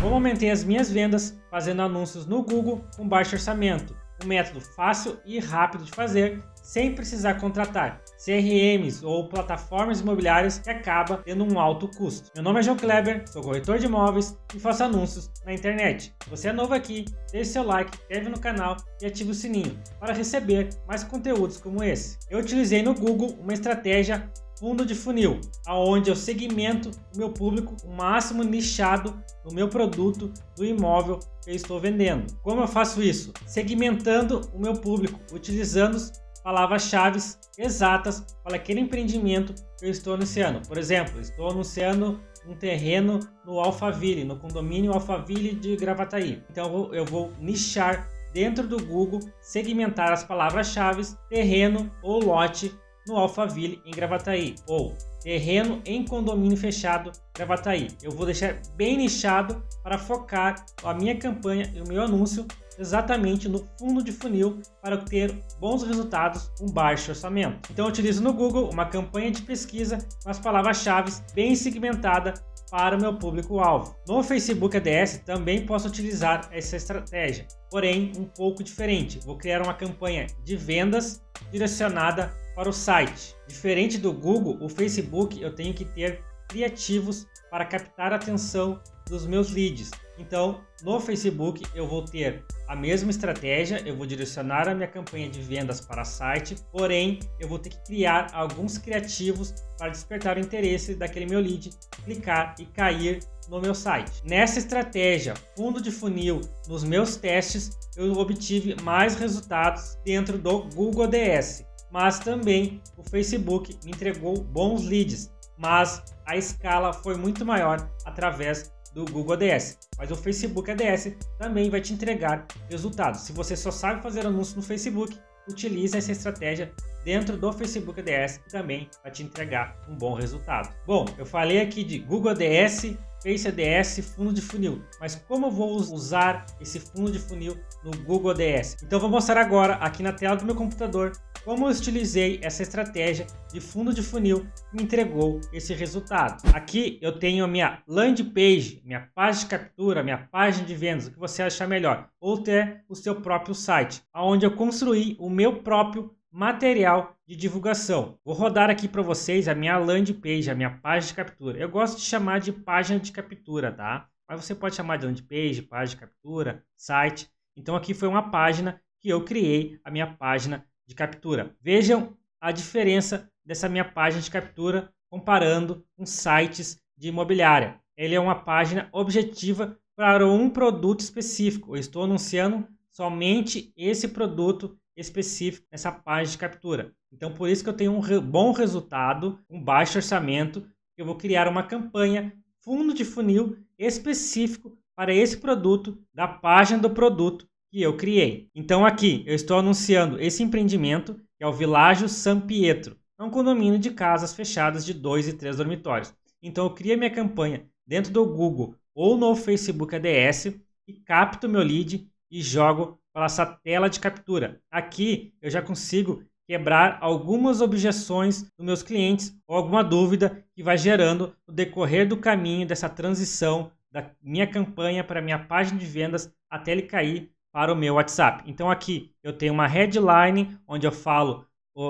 Como aumentei as minhas vendas fazendo anúncios no Google com baixo orçamento. Um método fácil e rápido de fazer sem precisar contratar CRMs ou plataformas imobiliárias que acaba tendo um alto custo. Meu nome é João Kleber, sou corretor de imóveis e faço anúncios na internet. Se você é novo aqui, deixe seu like, inscreve no canal e ative o sininho para receber mais conteúdos como esse. Eu utilizei no Google uma estratégia fundo de funil, aonde eu segmento o meu público o máximo nichado no meu produto do imóvel que eu estou vendendo. Como eu faço isso? Segmentando o meu público, utilizando palavras-chave exatas para aquele empreendimento que eu estou anunciando. Por exemplo, estou anunciando um terreno no Alphaville, no condomínio Alphaville de Gravataí. Então eu vou nichar dentro do Google, segmentar as palavras-chave terreno ou lote no Alphaville, em Gravataí, ou terreno em condomínio fechado, Gravataí. Eu vou deixar bem nichado para focar a minha campanha e o meu anúncio exatamente no fundo de funil para obter bons resultados com baixo orçamento. Então utilizo no Google uma campanha de pesquisa com as palavras-chave bem segmentada para o meu público-alvo. No Facebook ADS também posso utilizar essa estratégia, porém um pouco diferente. Vou criar uma campanha de vendas direcionada para o site. Diferente do Google, o Facebook eu tenho que ter criativos para captar a atenção dos meus leads. Então, no Facebook eu vou ter a mesma estratégia, eu vou direcionar a minha campanha de vendas para site, porém eu vou ter que criar alguns criativos para despertar o interesse daquele meu lead, clicar e cair no meu site. Nessa estratégia, fundo de funil, nos meus testes, eu obtive mais resultados dentro do Google ADS mas também o Facebook me entregou bons leads, mas a escala foi muito maior através do Google ADS. Mas o Facebook ADS também vai te entregar resultados. Se você só sabe fazer anúncio no Facebook, utilize essa estratégia dentro do Facebook ADS que também vai te entregar um bom resultado. Bom, eu falei aqui de Google ADS, Face ADS, fundo de funil. Mas como eu vou usar esse fundo de funil no Google ADS? Então vou mostrar agora aqui na tela do meu computador como eu utilizei essa estratégia de fundo de funil que me entregou esse resultado. Aqui eu tenho a minha landing page, minha página de captura, minha página de vendas, o que você achar melhor, ou até o seu próprio site, onde eu construí o meu próprio material de divulgação. Vou rodar aqui para vocês a minha landing page, a minha página de captura. Eu gosto de chamar de página de captura, tá? Mas você pode chamar de landing page, página de captura, site. Então aqui foi uma página que eu criei a minha página de captura. Vejam a diferença dessa minha página de captura comparando com sites de imobiliária. Ele é uma página objetiva para um produto específico. Eu estou anunciando somente esse produto específico nessa página de captura. Então, por isso que eu tenho um bom resultado, um baixo orçamento. Eu vou criar uma campanha fundo de funil específico para esse produto, da página do produto, que eu criei. Então aqui eu estou anunciando esse empreendimento, que é o Világio San Pietro, é um condomínio de casas fechadas de dois e três dormitórios. Então eu crio minha campanha dentro do Google ou no Facebook ADS e capto meu lead e jogo para essa tela de captura. Aqui eu já consigo quebrar algumas objeções dos meus clientes ou alguma dúvida que vai gerando no decorrer do caminho dessa transição da minha campanha para minha página de vendas até ele cair para o meu WhatsApp. Então aqui eu tenho uma headline onde eu falo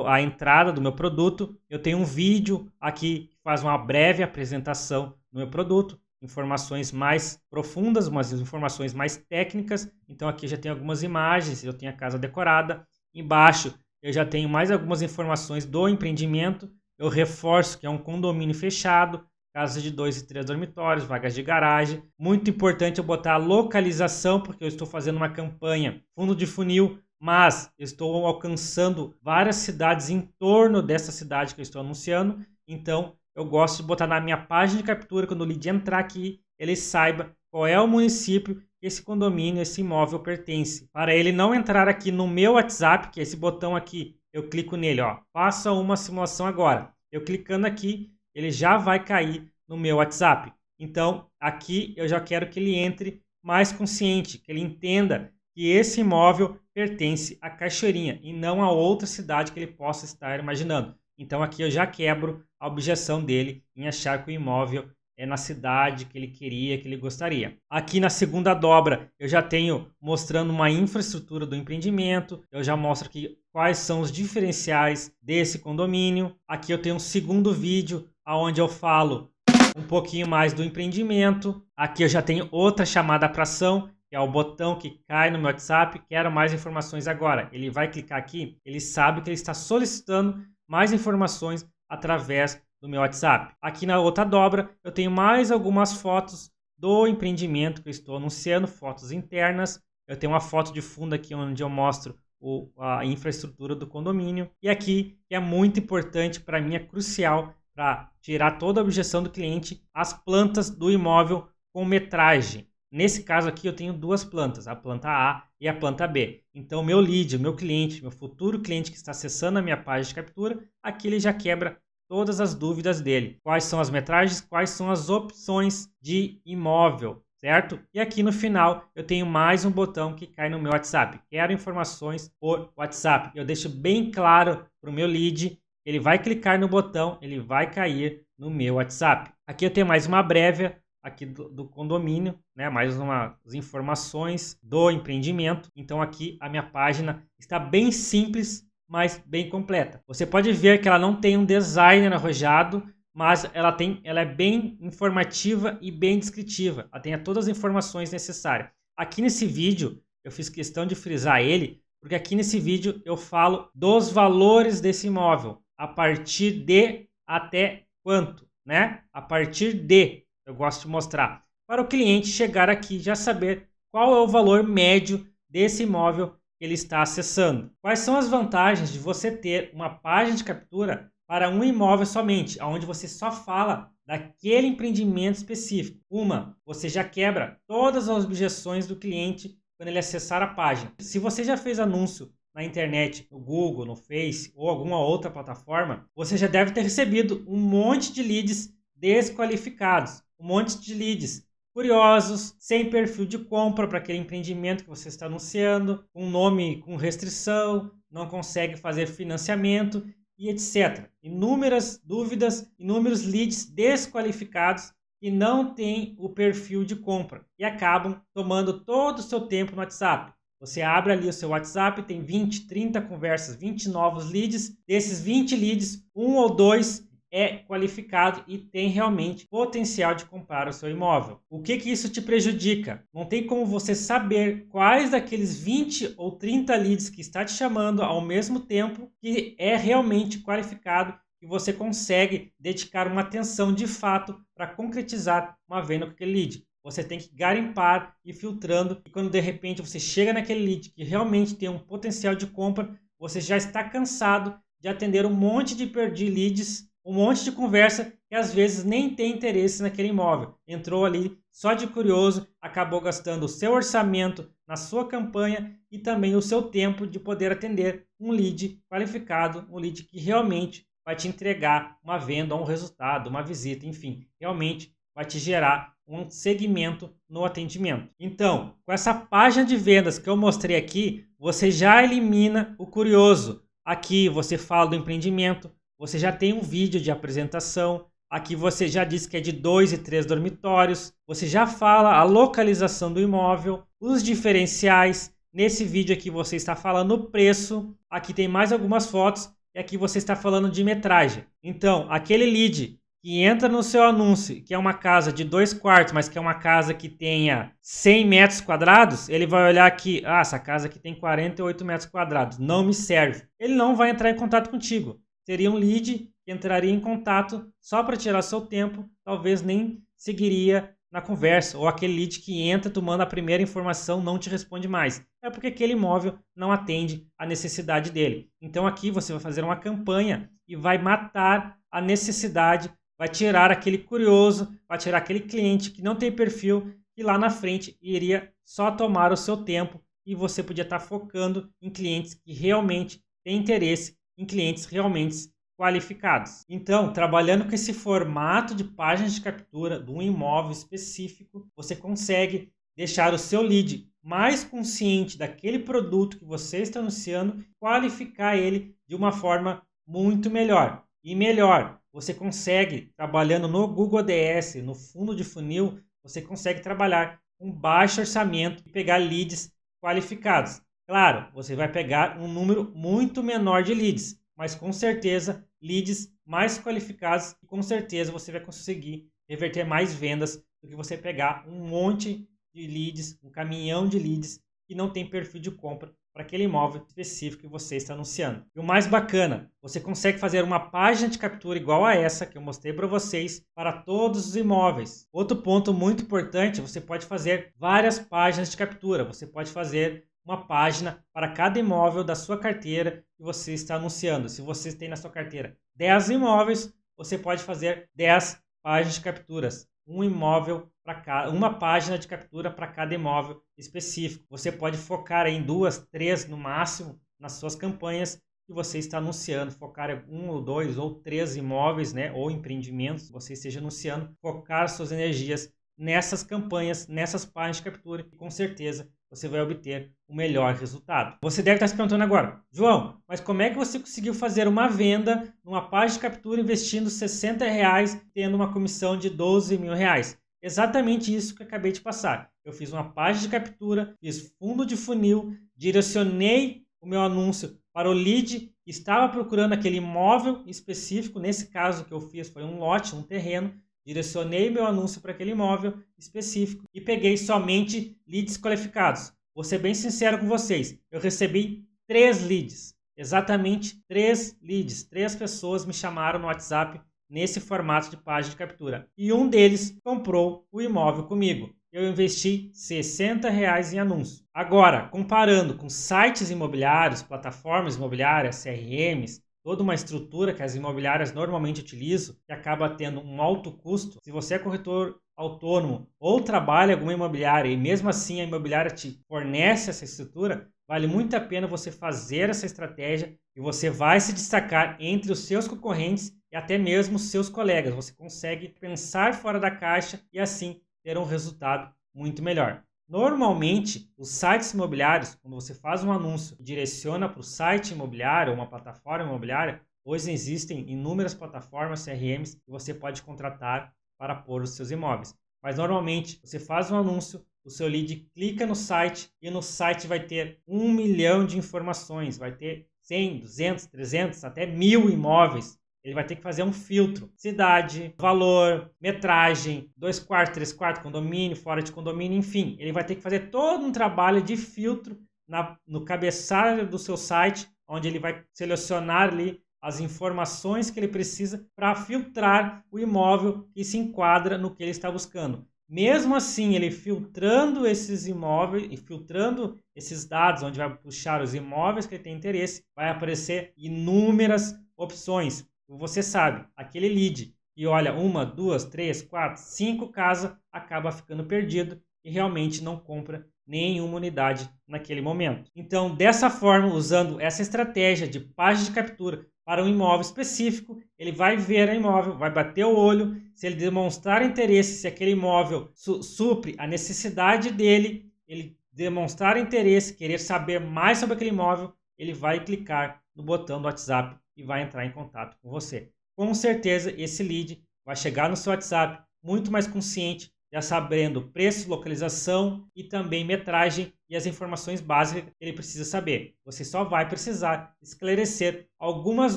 a entrada do meu produto, eu tenho um vídeo aqui que faz uma breve apresentação do meu produto, informações mais profundas, umas informações mais técnicas. Então aqui já tem algumas imagens, eu tenho a casa decorada. Embaixo eu já tenho mais algumas informações do empreendimento. Eu reforço que é um condomínio fechado, casas de dois e três dormitórios, vagas de garagem. Muito importante eu botar a localização, porque eu estou fazendo uma campanha fundo de funil, mas estou alcançando várias cidades em torno dessa cidade que eu estou anunciando. Então, eu gosto de botar na minha página de captura, quando o lead entrar aqui, ele saiba qual é o município que esse condomínio, esse imóvel pertence. Para ele não entrar aqui no meu WhatsApp, que é esse botão aqui, eu clico nele, ó. Faça uma simulação agora. Eu clicando aqui, ele já vai cair no meu WhatsApp. Então, aqui eu já quero que ele entre mais consciente, que ele entenda que esse imóvel pertence à Cachoeirinha e não a outra cidade que ele possa estar imaginando. Então, aqui eu já quebro a objeção dele em achar que o imóvel é na cidade que ele queria, que ele gostaria. Aqui na segunda dobra, eu já tenho mostrando uma infraestrutura do empreendimento, eu já mostro aqui quais são os diferenciais desse condomínio. Aqui eu tenho um segundo vídeo onde eu falo um pouquinho mais do empreendimento. Aqui eu já tenho outra chamada para ação, que é o botão que cai no meu WhatsApp. Quero mais informações agora. Ele vai clicar aqui, ele sabe que ele está solicitando mais informações através do meu WhatsApp. Aqui na outra dobra, eu tenho mais algumas fotos do empreendimento que eu estou anunciando, fotos internas. Eu tenho uma foto de fundo aqui onde eu mostro o, a infraestrutura do condomínio. E aqui é muito importante, para mim é crucial para tirar toda a objeção do cliente, as plantas do imóvel com metragem. Nesse caso aqui eu tenho duas plantas, a planta A e a planta B. Então meu lead, meu cliente, meu futuro cliente que está acessando a minha página de captura, aqui ele já quebra todas as dúvidas dele. Quais são as metragens, quais são as opções de imóvel certo? E aqui no final eu tenho mais um botão que cai no meu WhatsApp. Quero informações por WhatsApp. Eu deixo bem claro para o meu lead, ele vai clicar no botão, ele vai cair no meu WhatsApp. Aqui eu tenho mais uma prévia aqui do, do, condomínio, né? Mais umas informações do empreendimento. Então aqui a minha página está bem simples, mas bem completa. Você pode ver que ela não tem um designer arrojado, mas ela, tem, ela é bem informativa e bem descritiva. Ela tem todas as informações necessárias. Aqui nesse vídeo, eu fiz questão de frisar ele, porque aqui nesse vídeo eu falo dos valores desse imóvel, a partir de até quanto, né? A partir de, eu gosto de mostrar, para o cliente chegar aqui e já saber qual é o valor médio desse imóvel que ele está acessando. Quais são as vantagens de você ter uma página de captura para um imóvel somente, onde você só fala daquele empreendimento específico. Uma, você já quebra todas as objeções do cliente quando ele acessar a página. Se você já fez anúncio na internet, no Google, no Face ou alguma outra plataforma, você já deve ter recebido um monte de leads desqualificados, um monte de leads curiosos, sem perfil de compra para aquele empreendimento que você está anunciando, um nome com restrição, não consegue fazer financiamento e etc. Inúmeras dúvidas, inúmeros leads desqualificados que não têm o perfil de compra e acabam tomando todo o seu tempo no WhatsApp. Você abre ali o seu WhatsApp, tem 20, 30 conversas, 20 novos leads. Desses 20 leads, um ou dois é qualificado e tem realmente potencial de comprar o seu imóvel. O que que isso te prejudica? Não tem como você saber quais daqueles 20 ou 30 leads que está te chamando ao mesmo tempo que é realmente qualificado e você consegue dedicar uma atenção de fato para concretizar uma venda com aquele lead. Você tem que garimpar e filtrando e quando de repente você chega naquele lead que realmente tem um potencial de compra, você já está cansado de atender um monte de perdi leads um monte de conversa que às vezes nem tem interesse naquele imóvel. Entrou ali só de curioso, acabou gastando o seu orçamento na sua campanha e também o seu tempo de poder atender um lead qualificado, um lead que realmente vai te entregar uma venda, um resultado, uma visita, enfim, realmente vai te gerar um segmento no atendimento. Então, com essa página de vendas que eu mostrei aqui, você já elimina o curioso. Aqui você fala do empreendimento, você já tem um vídeo de apresentação, aqui você já diz que é de dois e três dormitórios, você já fala a localização do imóvel, os diferenciais. Nesse vídeo aqui você está falando o preço, aqui tem mais algumas fotos e aqui você está falando de metragem. Então, aquele lead que entra no seu anúncio, que é uma casa de dois quartos, mas que é uma casa que tenha 100 metros quadrados, ele vai olhar aqui, ah, essa casa aqui tem 48 metros quadrados, não me serve. Ele não vai entrar em contato contigo seria um lead que entraria em contato só para tirar seu tempo, talvez nem seguiria na conversa, ou aquele lead que entra, tu manda a primeira informação, não te responde mais. É porque aquele imóvel não atende a necessidade dele. Então aqui você vai fazer uma campanha e vai matar a necessidade, vai tirar aquele curioso, vai tirar aquele cliente que não tem perfil e lá na frente iria só tomar o seu tempo e você podia estar tá focando em clientes que realmente têm interesse em clientes realmente qualificados. Então, trabalhando com esse formato de páginas de captura de um imóvel específico, você consegue deixar o seu lead mais consciente daquele produto que você está anunciando, qualificar ele de uma forma muito melhor. E melhor, você consegue trabalhando no Google ADS, no fundo de funil, você consegue trabalhar com baixo orçamento e pegar leads qualificados. Claro, você vai pegar um número muito menor de leads, mas com certeza leads mais qualificados e com certeza você vai conseguir reverter mais vendas do que você pegar um monte de leads, um caminhão de leads que não tem perfil de compra para aquele imóvel específico que você está anunciando. E o mais bacana, você consegue fazer uma página de captura igual a essa que eu mostrei para vocês para todos os imóveis. Outro ponto muito importante, você pode fazer várias páginas de captura. Você pode fazer uma página para cada imóvel da sua carteira que você está anunciando. Se você tem na sua carteira 10 imóveis, você pode fazer 10 páginas de capturas. Um imóvel para cada, uma página de captura para cada imóvel específico. Você pode focar em duas, três no máximo nas suas campanhas que você está anunciando, focar em um ou dois ou três imóveis, né, ou empreendimentos que você esteja anunciando, focar suas energias nessas campanhas, nessas páginas de captura, e com certeza você vai obter o melhor resultado. Você deve estar se perguntando agora, João, mas como é que você conseguiu fazer uma venda numa página de captura investindo 60 reais, tendo uma comissão de 12 mil reais? Exatamente isso que eu acabei de passar. Eu fiz uma página de captura, fiz fundo de funil, direcionei o meu anúncio para o lead que estava procurando aquele imóvel específico. Nesse caso que eu fiz foi um lote, um terreno. Direcionei meu anúncio para aquele imóvel específico e peguei somente leads qualificados. Vou ser bem sincero com vocês, eu recebi três leads, exatamente três leads. Três pessoas me chamaram no WhatsApp nesse formato de página de captura e um deles comprou o imóvel comigo. Eu investi 60 reais em anúncio. Agora, comparando com sites imobiliários, plataformas imobiliárias, CRMs, toda uma estrutura que as imobiliárias normalmente utilizam, que acaba tendo um alto custo. Se você é corretor autônomo ou trabalha alguma imobiliária e mesmo assim a imobiliária te fornece essa estrutura, vale muito a pena você fazer essa estratégia e você vai se destacar entre os seus concorrentes e até mesmo os seus colegas. Você consegue pensar fora da caixa e assim ter um resultado muito melhor. Normalmente, os sites imobiliários, quando você faz um anúncio e direciona para o site imobiliário, uma plataforma imobiliária, hoje existem inúmeras plataformas CRMs que você pode contratar para pôr os seus imóveis. Mas normalmente, você faz um anúncio, o seu lead clica no site e no site vai ter um milhão de informações, vai ter 100, 200, 300, até mil imóveis ele vai ter que fazer um filtro. Cidade, valor, metragem, dois quartos, três quartos, condomínio, fora de condomínio, enfim. Ele vai ter que fazer todo um trabalho de filtro na, no cabeçalho do seu site, onde ele vai selecionar ali as informações que ele precisa para filtrar o imóvel que se enquadra no que ele está buscando. Mesmo assim, ele filtrando esses imóveis e filtrando esses dados, onde vai puxar os imóveis que ele tem interesse, vai aparecer inúmeras opções você sabe, aquele lead e olha uma, duas, três, quatro, cinco casas, acaba ficando perdido e realmente não compra nenhuma unidade naquele momento. Então, dessa forma, usando essa estratégia de página de captura para um imóvel específico, ele vai ver o imóvel, vai bater o olho, se ele demonstrar interesse, se aquele imóvel su supre a necessidade dele, ele demonstrar interesse, querer saber mais sobre aquele imóvel, ele vai clicar no botão do WhatsApp e vai entrar em contato com você. Com certeza, esse lead vai chegar no seu WhatsApp muito mais consciente, já sabendo preço, localização e também metragem e as informações básicas que ele precisa saber. Você só vai precisar esclarecer algumas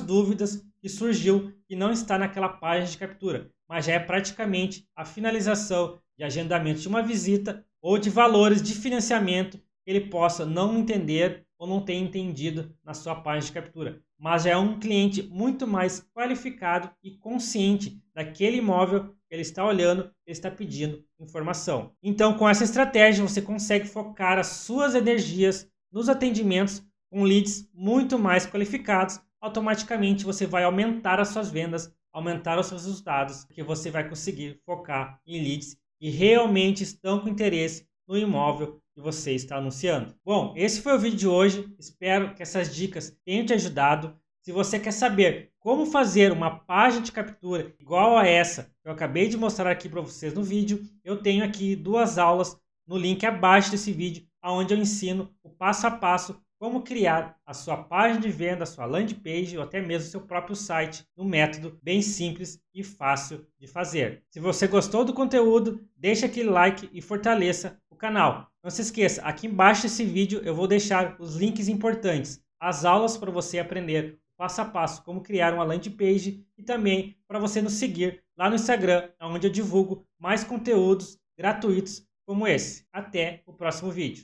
dúvidas que surgiu e não está naquela página de captura, mas já é praticamente a finalização de agendamento de uma visita ou de valores de financiamento que ele possa não entender ou não ter entendido na sua página de captura mas já é um cliente muito mais qualificado e consciente daquele imóvel ele está olhando, ele está pedindo informação. Então, com essa estratégia, você consegue focar as suas energias nos atendimentos com leads muito mais qualificados. Automaticamente, você vai aumentar as suas vendas, aumentar os seus resultados, porque você vai conseguir focar em leads que realmente estão com interesse no imóvel que você está anunciando. Bom, esse foi o vídeo de hoje. Espero que essas dicas tenham te ajudado. Se você quer saber como fazer uma página de captura igual a essa que eu acabei de mostrar aqui para vocês no vídeo, eu tenho aqui duas aulas no link abaixo desse vídeo, onde eu ensino o passo a passo como criar a sua página de venda, a sua landing page ou até mesmo o seu próprio site num método bem simples e fácil de fazer. Se você gostou do conteúdo, deixa aquele like e fortaleça o canal. Não se esqueça, aqui embaixo desse vídeo eu vou deixar os links importantes, as aulas para você aprender passo a passo como criar uma landing page e também para você nos seguir lá no Instagram, onde eu divulgo mais conteúdos gratuitos como esse. Até o próximo vídeo.